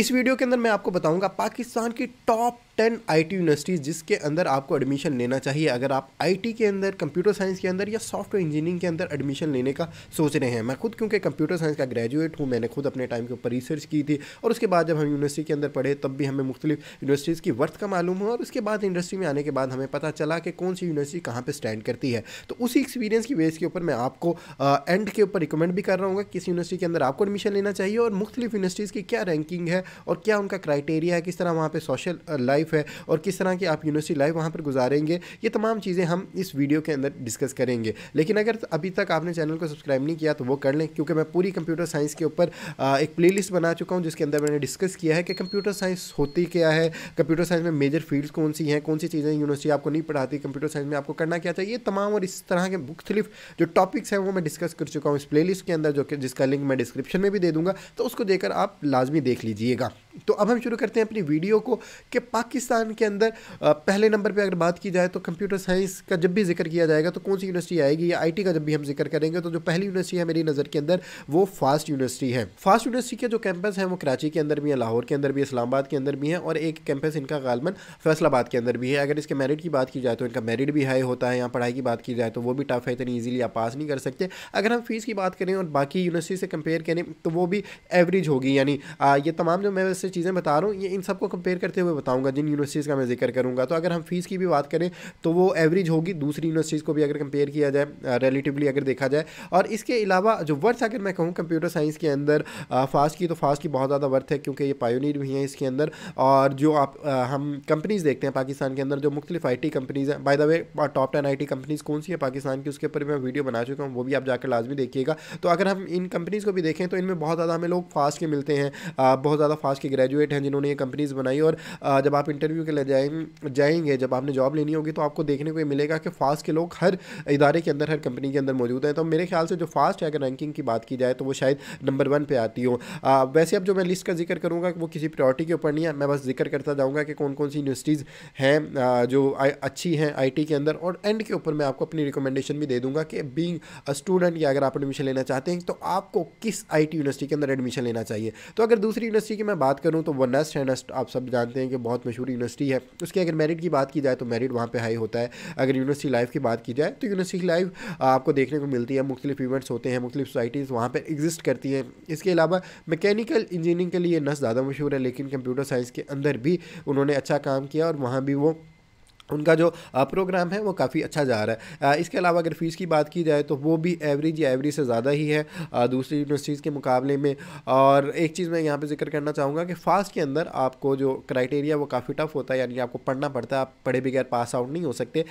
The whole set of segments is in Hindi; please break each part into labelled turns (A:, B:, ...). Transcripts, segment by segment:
A: इस वीडियो के अंदर मैं आपको बताऊंगा पाकिस्तान की टॉप टेन आईटी यूनिवर्सिटीज़ जिसके अंदर आपको एडमिशन लेना चाहिए अगर आप आईटी के अंदर कंप्यूटर साइंस के अंदर या सॉफ्टवेयर इंजीनियरिंग के अंदर एडमिशन लेने का सोच रहे हैं मैं खुद क्योंकि कंप्यूटर साइंस का ग्रेजुएट हूँ मैंने खुद अपने टाइम के ऊपर रिसर्च की थी और उसके बाद जब हम यूनिवर्सिटी के अंदर पढ़े तब भी हमें मुख्तलिफ यूनिवर्सिटीज़ की वर्थ का मालूम हुआ और उसके बाद इंडस्ट्री में आने के बाद हमें पता चला कि कौन सी यूनिवर्सिटी कहाँ पर स्टैंड करती है तो उसी एक्सपीरियंस की बेस के ऊपर मैं आपको एंड के ऊपर रिकमेंड भी कर रहा हूँ किस यूनिवर्सिटी के अंदर आपको एडमिशन लेना चाहिए और मुख्तलिफ यूनिवर्सिटीज़ की क्या रैंकिंग है और क्या उनका क्राइटेरिया है किस तरह वहाँ पर सोशल लाइफ लाइफ है और किस तरह की आप यूनिवर्सिटी लाइफ वहाँ पर गुजारेंगे ये तमाम चीज़ें हम इस वीडियो के अंदर डिस्कस करेंगे लेकिन अगर अभी तक आपने चैनल को सब्सक्राइब नहीं किया तो वो कर लें क्योंकि मैं पूरी कंप्यूटर साइंस के ऊपर एक प्ले बना चुका हूँ जिसके अंदर मैंने डिस्कस किया है कि कंप्यूटर साइंस होती क्या है कंप्यूटर साइंस में मेजर फील्ड्स कौन सी हैं कौन सी चीज़ें यूनिवर्सिटी आपको नहीं पढ़ाती कंप्यूटर साइंस में आपको करना क्या चाहिए तमाम और इस तरह के मुख्तलिफ जो टॉपिक्स हैं वो मैं डिस्कस कर चुका हूँ इस प्लेलिस्ट के अंदर जो कि जिसका लिंक मैं डिस्क्रिप्शन में भी दे दूंगा तो उसको देकर आप लाजमी देख लीजिएगा तो अब हम शुरू करते हैं अपनी वीडियो को कि पाकिस्तान के अंदर पहले नंबर पे अगर बात की जाए तो कंप्यूटर साइंस का जब भी जिक्र किया जाएगा तो कौन सी यूनिवर्सिटी आएगी या आईटी का जब भी हम जिक्र करेंगे तो जो पहली यूनिवर्सिटी है मेरी नज़र के अंदर वो फास्ट यूनिवर्सिटी है फास्ट यूनिवर्सिटी के जो कैंपस हैं वो कराची के अंदर भी हैं लाहौर के अंदर भी इस्लामाबाद के अंदर भी हैं और एक कैंपस इनका गालमन फैसलाबाद के अंदर भी है अगर इसके मेरिट की बात की जाए तो इनका मेरिट भी हाई होता है यहाँ पढ़ाई की बात की जाए तो वो भी टफ है इतनी ईजिली आप पास नहीं कर सकते अगर हम फीस की बात करें और बाकी यूनिवर्सिटी से कंपेयर करें तो वो भी एवरेज होगी यानी ये तमाम जो मैं वैसे से चीज़ें बता रहा हूँ ये इन सबको कंपेयर करते हुए बताऊँगा जिन यूनिवर्सिटीज़ का मैं जिक्र करूँगा तो अगर हम फ़ीस की भी बात करें तो वो एवरेज होगी दूसरी यूनिवर्सिटीज़ को भी अगर कंपेयर किया जाए रिलेटिवली अगर देखा जाए और इसके अलावा जो वर्थ अगर मैं कहूँ कंप्यूटर साइंस के अंदर फास्ट की तो फास्ट की बहुत ज़्यादा वर्थ है क्योंकि ये पायोनीर भी हैं इसके अंदर और जो आप हम कंपनीज़ देखते हैं पाकिस्तान के अंदर जो मुख्तलिफ आई टी कंपनीज़ हैं by the way top ten I T companies कौन सी है पाकिस्तान की उसके ऊपर मैं वीडियो बना चुका हूँ वो भी आप जाकर लाजमी देखिएगा तो अगर हम इन कंपनीज़ को भी देखें तो इनमें बहुत ज़्यादा हमें लोग फास्ट के मिलते हैं बहुत ज़्यादा फास्ट के ग्रेजुएट हैं जिन्होंने ये कंपनीज़ बनाई और जब आप इंटरव्यू के लिए जाए जाएंगे जब आपने जॉब लेनी होगी तो आपको देखने को ये मिलेगा कि फ़ास्ट के लोग हर इदारे के अंदर हर कंपनी के अंदर मौजूद हैं तो मेरे ख्याल से जो फ़ास्ट है अगर रैंकिंग की बात की जाए तो वो शायद नंबर वन पर आती हो वैसे अब जो मैं लिस्ट का जिक्र करूँगा वो किसी प्रायोरिटी के ऊपर नहीं है मैं बस जिक्र करता जाऊँगा कि कौन कौन सी यूनिवर्सिटीज़ हैं जो अच्छी हैं आई के अंदर और एंड के ऊपर मैं आपको अपनी रिकमेंडेशन भी दे दूँगा कि बींग स्टूडेंट या अगर आप एडमिशन लेना चाहते हैं तो आपको किस आई यूनिवर्सिटी के अंदर एडमिशन लेना चाहिए तो अगर दूसरी यूनिवर्सिटी की मैं बात करूँ तो वो नस्ट है नस्ट आप सब जानते हैं कि बहुत मशहूर यूनिवर्सिटी है उसके अगर मेरिट की बात की जाए तो मेरिट वहाँ पर हाई होता है अगर यूनिवर्सिटी लाइफ की बात की जाए तो यूनिवर्सिटी लाइफ आपको देखने को मिलती है मुख्तलिफ इवेंट्स होते हैं मुख्तलिफ सोसाइटीज़ वहाँ पर एग्जिस्ट करती हैं इसके अलावा मैकेनिकल इंजीनियरिंग के लिए नस ज़्यादा मशहूर है लेकिन कंप्यूटर साइंस के अंदर भी उन्होंने अच्छा काम किया और वहाँ भी वो उनका जो प्रोग्राम है वो काफ़ी अच्छा जा रहा है इसके अलावा अगर फ़ीस की बात की जाए तो वो भी एवरेज या एवरेज से ज़्यादा ही है दूसरी यूनिवर्सिटीज़ के मुकाबले में और एक चीज़ मैं यहाँ पे जिक्र करना चाहूँगा कि फ़ास्ट के अंदर आपको जो क्राइटेरिया वो काफ़ी टफ होता है यानी आपको पढ़ना पड़ता है आप पढ़े बगैर पास आउट नहीं हो सकते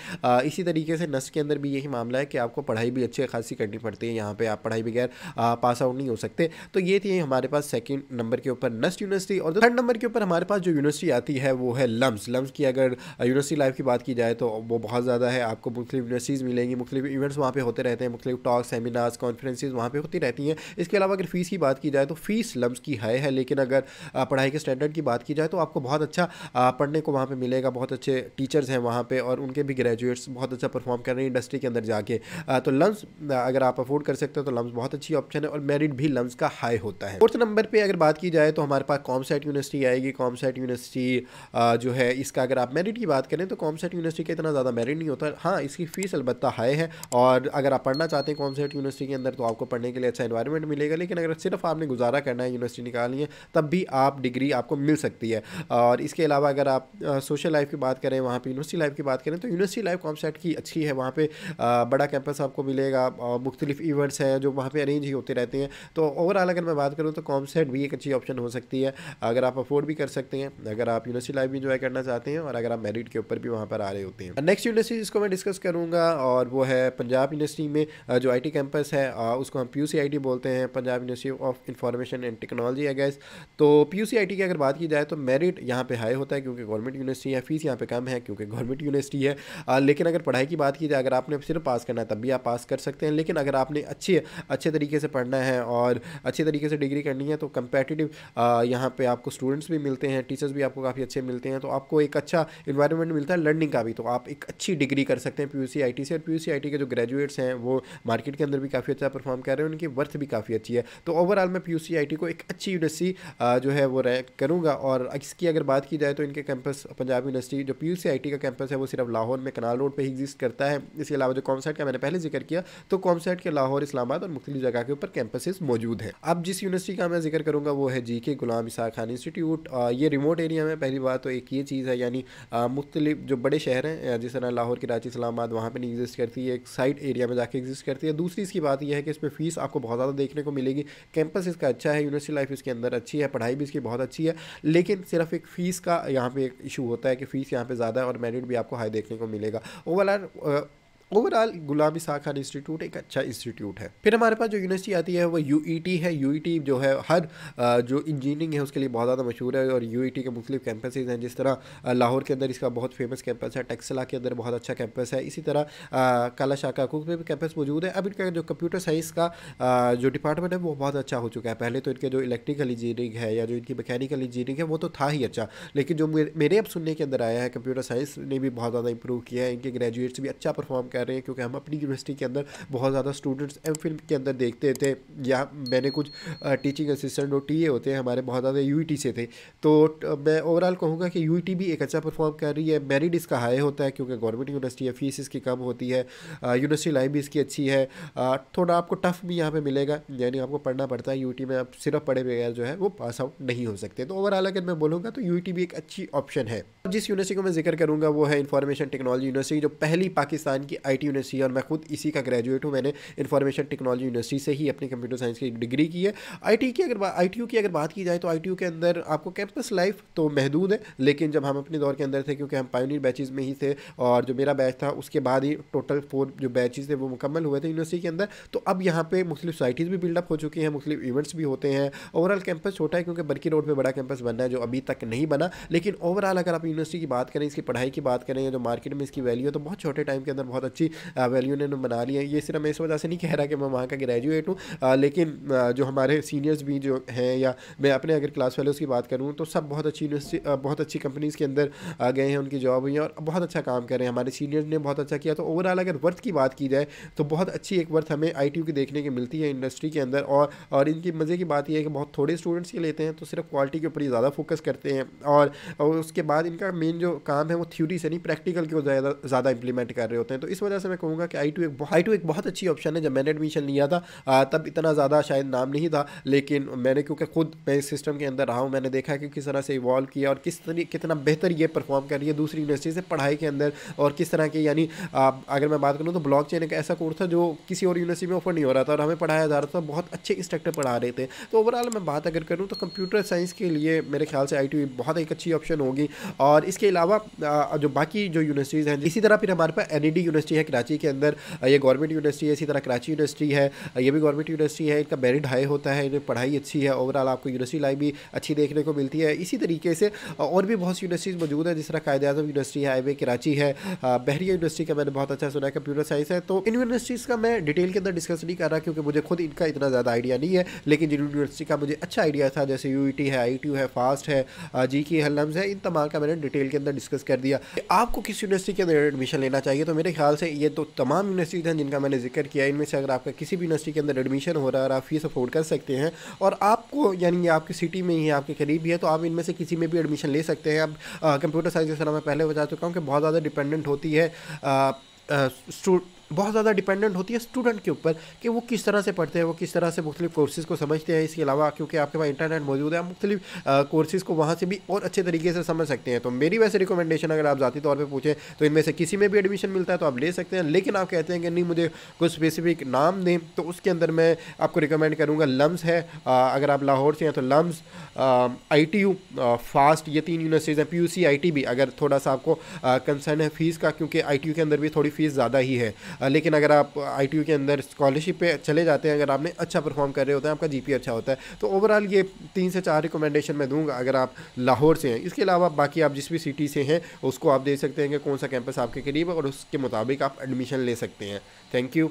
A: इसी तरीके से नस्ट के अंदर भी यही मामला है कि आपको पढ़ाई भी अच्छी खासी करनी पड़ती है यहाँ पर आप पढ़ाई बगैर पास आउट नहीं हो सकते तो ये थी हमारे पास सेकेंड नंबर के ऊपर नस्ट यूनिवर्सिटी और थर्ड नंबर के ऊपर हमारे पास जो यूनिवर्सिटी आती है वो है लम्स लम्स की अगर यूनिवर्सिटी लाइफ की बात की जाए तो वो बहुत ज़्यादा है आपको मुख्तु यूनिवर्सिटीज़ मिलेंगी मुख्तु इवेंट्स वहाँ पर होते रहते हैं मुख्तु टॉक सेमिनार्स कॉन्फ्रेंसिस वहाँ पर होती रहती हैं इसके अलावा अगर फ़ीस की बात की जाए तो फ़ीस लम्स की हाई है लेकिन अगर पढ़ाई के स्टैंडर्ड की बात की जाए तो आपको बहुत अच्छा पढ़ने को वहाँ पर मिलेगा बहुत अच्छे टीचर्स हैं वहाँ पर और उनके भी ग्रेजुएट्स बहुत अच्छा परफॉर्म कर रहे हैं इंडस्ट्री के अंदर जाके तो लम्स अगर आप अफोर्ड कर सकते हो तो लम्स बहुत अच्छी ऑप्शन है और मेरिट भी लम्स का हाई होता है फोर्थ नंबर पर अगर बात की जाए तो हमारे पास कॉमसेट यूनिवर्सिटी आएगी कॉमसेट यूनिवर्सिटी जो है इसका अगर आप मेरिट की बात करें तो कॉम सेट यूनिवर्सिटी का इतना ज़्यादा मेरिट नहीं होता हाँ इसकी फ़ीस अलबत्ता हाई है और अगर आप पढ़ना चाहते हैं सेट यूनिवर्सिटी के अंदर तो आपको पढ़ने के लिए अच्छा इन्वायरमेंट मिलेगा लेकिन अगर सिर्फ आपने गुजारा करना है यूनिवर्सिटी निकालनी है तब भी आप डिग्री आपको मिल सकती है और इसके अलावा अगर आप सोशल लाइफ की बात करें वहाँ पर यूनिवर्सिटी लाइफ की बात करें तो यूनिवर्सिटी लाइफ कॉमर्सेट की अच्छी है वहाँ पर बड़ा कैंपस आपको मिलेगा और मुख्तलिफ इवेंट्स हैं जो वहाँ पर अरेंज ही होते रहते हैं तो ओवरऑल अगर मैं बात करूँ तो कॉमर्सेट भी एक अच्छी ऑप्शन हो सकती है अगर आप अफोर्ड भी कर सकते हैं अगर आप यूनिवर्सिटी लाइफ भी इंजॉय करना चाहते हैं और अगर आप मेरिट के ऊपर भी वहाँ वहाँ पर आ रहे होते हैं नेक्स्ट यूनिवर्सिटी जिसको मैं डिस्कस करूँगा और वो है पंजाब यूनिवर्सिटी में जो आई कैंपस है उसको हम पी यू बोलते हैं Punjab university of information and technology है गैस तो पी यू की अगर बात की जाए तो मेरिट यहाँ पर हाई होता है क्योंकि गवर्नमेंट यूनिवर्सिटी है फीस यहाँ पर कम है क्योंकि गवर्नमेंट यूनिवर्सिटी है लेकिन अगर पढ़ाई की बात की जाए अगर आपने सिर्फ पास करना है तब भी आप पास कर सकते हैं लेकिन अगर आपने अच्छे अच्छे तरीके से पढ़ना है और अच्छे तरीके से डिग्री करनी है तो कंपेटिटिव यहाँ पर आपको स्टूडेंट्स भी मिलते हैं टीचर्स भी आपको काफ़ी अच्छे मिलते हैं तो आपको एक अच्छा इन्वायरमेंट मिलता है अर्निंग का भी तो आप एक अच्छी डिग्री कर सकते हैं पी यू सी आई से और P U C I T के जो ग्रेजुएट्स हैं वो मार्केट के अंदर भी काफ़ी अच्छा परफॉर्म कर रहे हैं उनकी वर्थ भी काफ़ी अच्छी है तो ओवरऑल मैं पी यू को एक अच्छी यूनिवर्सिटी जो है वो रैंक करूँगा और इसकी अगर बात की जाए तो इनके कैंपस पंजाब यूनिवर्सिटी जो P U C I T का कैंपस है वो सिर्फ लाहौर में कनाल रोड पर एग्जिस्ट करता है इसके अलावा जो कॉमसेट का मैंने पहले जिक्र किया तो कॉमसेट के लाहौर इस्लामाबाद और मुख्तलि जगह के ऊपर कैंपस मौजूद हैं अब जिस यूनिवर्सिटी का मैं जिक्र करूँगा वो है G K Ghulam Ishaq Khan institute ये रिमोट एरिया में पहली बात तो एक ये चीज़ है यानी मुख्तलि जो बड़े शहर हैं जिस तरह लाहौर कराची इस्लामाबाद वहाँ पर नहीं एग्जिस्ट करती है एक साइड एरिया में जाकर एग्जिस्ट करती है दूसरी इसकी बात यह है कि इसमें फ़ीस आपको बहुत ज़्यादा देखने को मिलेगी कैंपस इसका अच्छा है यूनिवर्सिटी लाइफ इसके अंदर अच्छी है पढ़ाई भी इसकी बहुत अच्छी है लेकिन सिर्फ एक फ़ीस का यहाँ पर एक इशू होता है कि फ़ीस यहाँ पर ज़्यादा है और मेरिट भी आपको हाई देखने को मिलेगा ओवरऑल ओवरऑल गुलामी साखान इंस्टीट्यूट एक अच्छा इंस्टीट्यूट है फिर हमारे पास जो यूनिवर्सिटी आती है वो यू e है यू e जो है हर जो इंजीनियरिंग है उसके लिए बहुत ज़्यादा मशहूर है और यू e के मुख्तु कैंपसेज हैं जिस तरह लाहौर के अंदर इसका बहुत फेमस कैंपस है टेक्सला के अंदर बहुत अच्छा कैंपस है इसी तरह काला शाखा कुक में भी कैंपस मौजूद है अब इनका जो कंप्यूटर साइंस का जो डिपार्टमेंट है वो बहुत अच्छा हो चुका है पहले तो इनके जो इलेक्ट्रिकल इंजीनियरिंग है या जो इनकी मैकेनिकल इंजीनियरिंग है वो तो था ही अच्छा लेकिन जो मेरे अब सुनने के अंदर आया है कंप्यूटर साइंस ने भी बहुत ज़्यादा इंप्रूव किया है इनके ग्रेजुएट्स भी अच्छा परफॉर्म कर रहे हैं क्योंकि हम अपनी यूनिवर्सिटी के अंदर बहुत ज़्यादा स्टूडेंट्स एम फिल्म के अंदर देखते थे या मैंने कुछ टीचिंग असिस्टेंट और टी होते हैं हमारे बहुत ज़्यादा यू e से थे तो मैं ओवरऑल कहूँगा कि यू e भी एक अच्छा परफॉर्म कर रही है मेरिट इसका हाई होता है क्योंकि गवर्नमेंट यूनिवर्सिटी है फीस इसकी कम होती है यूनिवर्सिटी लाइफ भी इसकी अच्छी है थोड़ा आपको टफ भी यहाँ पे मिलेगा यानी आपको पढ़ना पड़ता है यू e में आप सिर्फ पढ़े बगैर जो है वो पास आउट नहीं हो सकते तो ओवरऑल अगर मैं बोलूँगा तो यू भी एक अच्छी ऑप्शन है जिस यूनिवर्सिटी को मैं जिक्र करूँगा वो है इंफॉर्मेशन टेक्नोलॉजी यूनिवर्सिटी जो पहली पाकिस्तान की आई टी यूनिवर्सिटी और मैं खुद इसी का ग्रेजुएट हूँ मैंने इंफॉर्मेशन टेक्नोलॉजी यूनिवर्सिटी से ही अपनी कंप्यूटर साइंस की डिग्री की है आई टी की अगर आई टी यू की अगर बात की जाए तो आई टी यू के अंदर आपको कैंपस लाइफ तो महदूद है लेकिन जब हम अपने दौर के अंदर थे क्योंकि हम पायोनियर बैचेज़ में ही थे और जो मेरा बैच था उसके बाद ही टोटल फोर जो बैचेज़ थे वो मुकम्मल हुए थे यूनिवर्सिटी के अंदर तो अब यहाँ पे मुख्तलिफ सोसाइटीज़ भी बिल्डअप हो चुकी हैं मुख्तलिफ इवेंट्स भी होते हैं ओवरऑल कैंपस छोटा है क्योंकि बरकी रोड पर बड़ा कैंपस रहा है जो अभी तक नहीं बना लेकिन ओवरऑल अगर आप यूनिवर्सिटी की बात करें इसकी पढ़ाई की बात करें या जो मार्केट में इसकी वैल्यू है तो बहुत छोटे टाइम के अंदर बहुत अच्छी वैल्यू ने बना ली है ये सिर्फ मैं इस वजह से नहीं कह रहा कि मैं वहाँ का ग्रेजुएट हूँ लेकिन जो हमारे सीनियर्स भी जो हैं या मैं अपने अगर क्लास फेलोज़ की बात करूँ तो सब बहुत अच्छी यूनिवर्सिटी बहुत अच्छी कंपनीज़ के अंदर गए हैं उनकी जॉब हुई है और बहुत अच्छा काम कर रहे हैं हमारे सीनियर्स ने बहुत अच्छा किया तो ओवरऑल अगर वर्थ की बात की जाए तो बहुत अच्छी एक वर्थ हमें आई की देखने की मिलती है इंडस्ट्री के अंदर और और इनकी मज़े की बात यह है कि बहुत थोड़े स्टूडेंट्स के लेते हैं तो सिर्फ क्वालिटी के ऊपर ही ज़्यादा फोकस करते हैं और, उसके बाद इनका मेन जो काम है वो थ्यूरी से नहीं प्रैक्टिकल के ज़्यादा ज़्यादा इंप्लीमेंट कर रहे होते हैं तो इस वजह से मैं कहूँगा कि आई टू एक आई टू एक बहुत अच्छी ऑप्शन है जब मैंने एडमिशन लिया था तब इतना ज़्यादा शायद नाम नहीं था लेकिन मैंने क्योंकि खुद मैं इस सिस्टम के अंदर रहा हूँ मैंने देखा कि किस तरह से इवॉल्व किया और किस तरह कितना बेहतर ये परफॉर्म कर रही है दूसरी यूनिवर्सिटी से पढ़ाई के अंदर और किस तरह के यानी अगर मैं बात करूँ तो ब्लॉक चेन एक ऐसा कोर्स था जो किसी और यूनिवर्सिटी में ऑफर नहीं हो रहा था और हमें पढ़ाया जा रहा था बहुत अच्छे इंस्ट्रक्टर पढ़ा रहे थे तो ओवरऑल मैं बात अगर करूँ तो कंप्यूटर साइंस के लिए मेरे ख्याल से आई बहुत एक अच्छी ऑप्शन होगी और इसके अलावा जो बाकी जो यूनिवर्सिटीज़ हैं इसी तरह फिर हमारे पास एन यूनिवर्सिटी e यूनिवर्सिटी है कराची के अंदर ये गवर्नमेंट यूनिवर्सिटी है इसी तरह कराची यूनिवर्सिटी है ये भी गवर्नमेंट यूनिवर्सिटी है इनका मेरिट हाई होता है इन्हें पढ़ाई अच्छी है ओवरऑल आपको यूनिवर्सिटी लाइफ भी अच्छी देखने को मिलती है इसी तरीके से और भी बहुत सी यूनिवर्सिटीज़ मौजूद हैं जिस तरह कायद अजम यूनिवर्सिटी है आई कराची है बहरिया यूनिवर्सिटी का मैंने बहुत अच्छा सुना है कंप्यूटर साइंस है तो इन यूनिवर्सिटीज़ का मैं डिटेल के अंदर डिस्कस नहीं कर रहा क्योंकि मुझे खुद इनका इतना ज़्यादा आइडिया नहीं है लेकिन जिन यूनिवर्सिटी का मुझे अच्छा आइडिया था जैसे यू e है आई e है फास्ट है जी की हलम्स है इन तमाम का मैंने डिटेल के अंदर डिस्कस कर दिया आपको किस यूनिवर्सिटी के अंदर एडमिशन लेना चाहिए तो मेरे ख्याल से से ये तो तमाम यूनिवर्सिटीज़ हैं जिनका मैंने जिक्र किया इनमें से अगर आपका किसी भी यूनिवर्सिटी के अंदर एडमिशन हो रहा है और आप फीस अफोर्ड कर सकते हैं और आपको यानी ये आपकी सिटी में ही है आपके करीब ही है तो आप इनमें से किसी में भी एडमिशन ले सकते हैं अब कंप्यूटर साइंस जैसा मैं पहले बता चुका हूँ कि बहुत ज़्यादा डिपेंडेंट होती है बहुत ज़्यादा डिपेंडेंट होती है स्टूडेंट के ऊपर कि वो किस तरह से पढ़ते हैं वो किस तरह से मुख्तलिफ कोर्सेज़ को समझते हैं इसके अलावा क्योंकि आपके पास इंटरनेट मौजूद है मुख्तलिफ कोर्सेज़ को वहाँ से भी और अच्छे तरीके से समझ सकते हैं तो मेरी वैसे रिकमेंडेशन अगर आप ज़ाती तौर पर पूछें तो इनमें से किसी में भी एडमिशन मिलता है तो आप ले सकते हैं लेकिन आप कहते हैं कि नहीं मुझे कुछ स्पेसिफिक नाम दें तो उसके अंदर मैं आपको रिकमेंड करूँगा लम्स है अगर आप लाहौर से हैं तो LUMS I T U FAST ये तीन यूनिवर्सिटीज़ हैं P U C I T भी अगर थोड़ा सा आपको कंसर्न है फ़ीस का क्योंकि आई टी यू के अंदर भी थोड़ी फ़ीस ज़्यादा ही है लेकिन अगर आप आई के अंदर स्कॉलरशिप पे चले जाते हैं अगर आपने अच्छा परफॉर्म कर रहे होते हैं आपका जी अच्छा होता है तो ओवरऑल ये तीन से चार रिकमेंडेशन मैं दूंगा अगर आप लाहौर से हैं इसके अलावा बाकी आप जिस भी सिटी से हैं उसको आप दे सकते हैं कि कौन सा कैंपस आपके करीब है और उसके मुताबिक आप एडमिशन ले सकते हैं थैंक यू